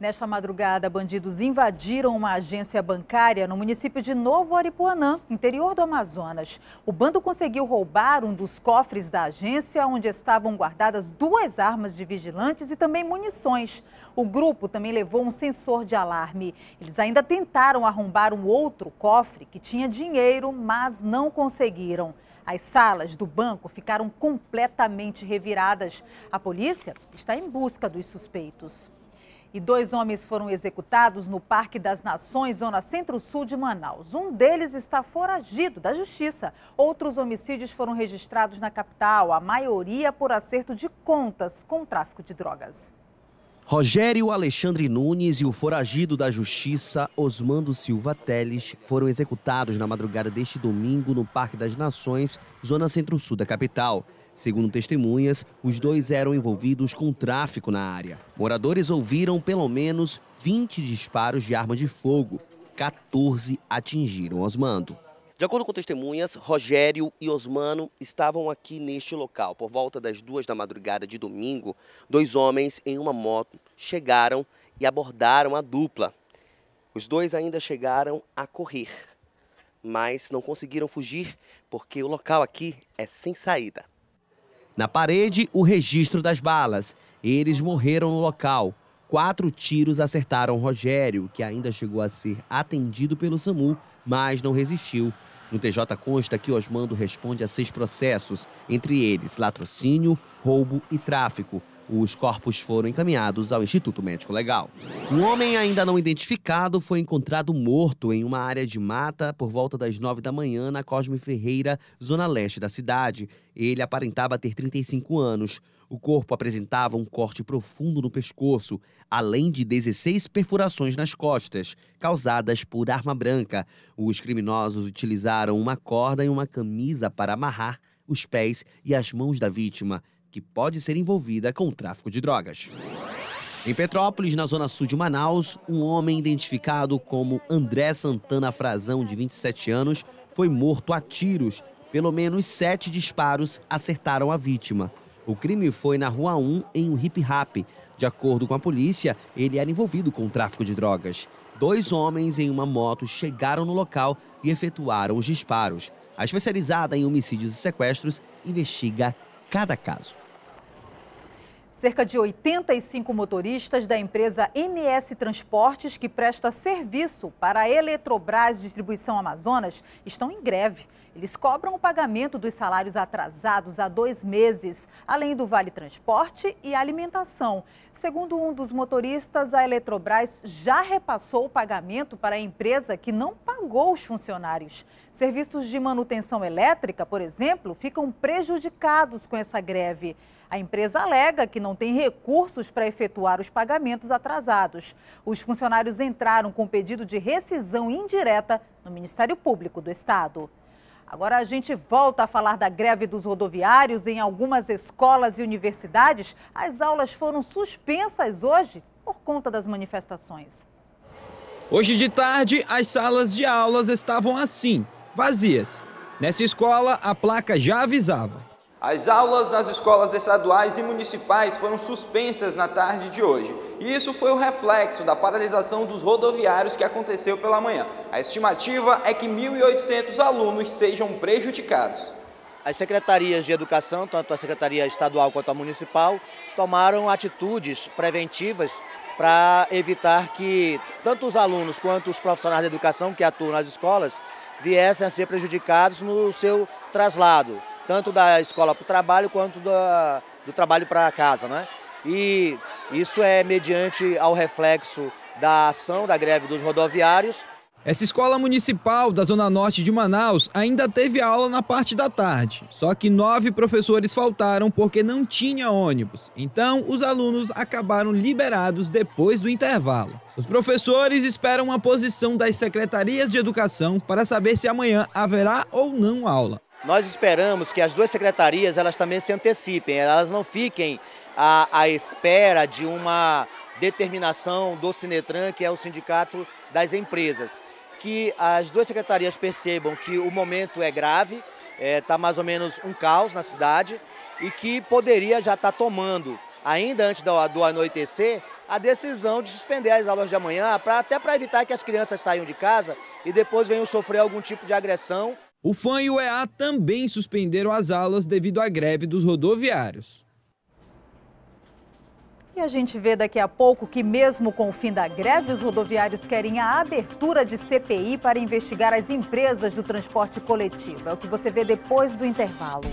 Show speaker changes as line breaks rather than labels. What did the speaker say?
Nesta madrugada, bandidos invadiram uma agência bancária no município de Novo Aripuanã, interior do Amazonas. O bando conseguiu roubar um dos cofres da agência, onde estavam guardadas duas armas de vigilantes e também munições. O grupo também levou um sensor de alarme. Eles ainda tentaram arrombar um outro cofre que tinha dinheiro, mas não conseguiram. As salas do banco ficaram completamente reviradas. A polícia está em busca dos suspeitos e dois homens foram executados no Parque das Nações, zona centro-sul de Manaus. Um deles está foragido da justiça. Outros homicídios foram registrados na capital, a maioria por acerto de contas com tráfico de drogas.
Rogério Alexandre Nunes e o foragido da Justiça, Osmando Silva Teles, foram executados na madrugada deste domingo no Parque das Nações, zona centro-sul da capital. Segundo testemunhas, os dois eram envolvidos com tráfico na área. Moradores ouviram pelo menos 20 disparos de arma de fogo. 14 atingiram Osmando. De acordo com testemunhas, Rogério e Osmano estavam aqui neste local. Por volta das duas da madrugada de domingo, dois homens em uma moto chegaram e abordaram a dupla. Os dois ainda chegaram a correr, mas não conseguiram fugir porque o local aqui é sem saída. Na parede, o registro das balas. Eles morreram no local. Quatro tiros acertaram Rogério, que ainda chegou a ser atendido pelo SAMU, mas não resistiu. No TJ consta que Osmando responde a seis processos, entre eles latrocínio, roubo e tráfico. Os corpos foram encaminhados ao Instituto Médico Legal. Um homem ainda não identificado foi encontrado morto em uma área de mata por volta das nove da manhã na Cosme Ferreira, zona leste da cidade. Ele aparentava ter 35 anos. O corpo apresentava um corte profundo no pescoço, além de 16 perfurações nas costas, causadas por arma branca. Os criminosos utilizaram uma corda e uma camisa para amarrar os pés e as mãos da vítima que pode ser envolvida com o tráfico de drogas. Em Petrópolis, na zona sul de Manaus, um homem identificado como André Santana Frazão, de 27 anos, foi morto a tiros. Pelo menos sete disparos acertaram a vítima. O crime foi na Rua 1, em um hip-hop. De acordo com a polícia, ele era envolvido com o tráfico de drogas. Dois homens em uma moto chegaram no local e efetuaram os disparos. A especializada em homicídios e sequestros investiga cada caso.
Cerca de 85 motoristas da empresa MS Transportes, que presta serviço para a Eletrobras Distribuição Amazonas, estão em greve. Eles cobram o pagamento dos salários atrasados há dois meses, além do vale transporte e alimentação. Segundo um dos motoristas, a Eletrobras já repassou o pagamento para a empresa que não pagou os funcionários. Serviços de manutenção elétrica, por exemplo, ficam prejudicados com essa greve. A empresa alega que não tem recursos para efetuar os pagamentos atrasados. Os funcionários entraram com pedido de rescisão indireta no Ministério Público do Estado. Agora a gente volta a falar da greve dos rodoviários. Em algumas escolas e universidades, as aulas foram suspensas hoje por conta das manifestações.
Hoje de tarde, as salas de aulas estavam assim, vazias. Nessa escola, a placa já avisava: as aulas nas escolas estaduais e municipais foram suspensas na tarde de hoje, e isso foi o reflexo da paralisação dos rodoviários que aconteceu pela manhã. A estimativa é que 1.800 alunos sejam prejudicados.
As secretarias de educação, tanto a secretaria estadual quanto a municipal, tomaram atitudes preventivas para evitar que tanto os alunos quanto os profissionais de educação que atuam nas escolas viessem a ser prejudicados no seu traslado tanto da escola para o trabalho quanto da, do trabalho para casa. Né? E isso é mediante ao reflexo da ação da greve dos rodoviários.
Essa escola municipal da Zona Norte de Manaus ainda teve aula na parte da tarde, só que nove professores faltaram porque não tinha ônibus. Então, os alunos acabaram liberados depois do intervalo. Os professores esperam a posição das secretarias de educação para saber se amanhã haverá ou não aula.
Nós esperamos que as duas secretarias elas também se antecipem, elas não fiquem à, à espera de uma determinação do Sinetran, que é o sindicato das empresas. Que as duas secretarias percebam que o momento é grave, está é, tá mais ou menos um caos na cidade e que poderia já estar tá tomando, ainda antes do, do anoitecer, a decisão de suspender as aulas de amanhã, pra, até para evitar que as crianças saiam de casa e depois venham sofrer algum tipo de agressão.
O FAN e o EA também suspenderam as aulas devido à greve dos rodoviários.
E a gente vê daqui a pouco que, mesmo com o fim da greve, os rodoviários querem a abertura de CPI para investigar as empresas do transporte coletivo. É o que você vê depois do intervalo.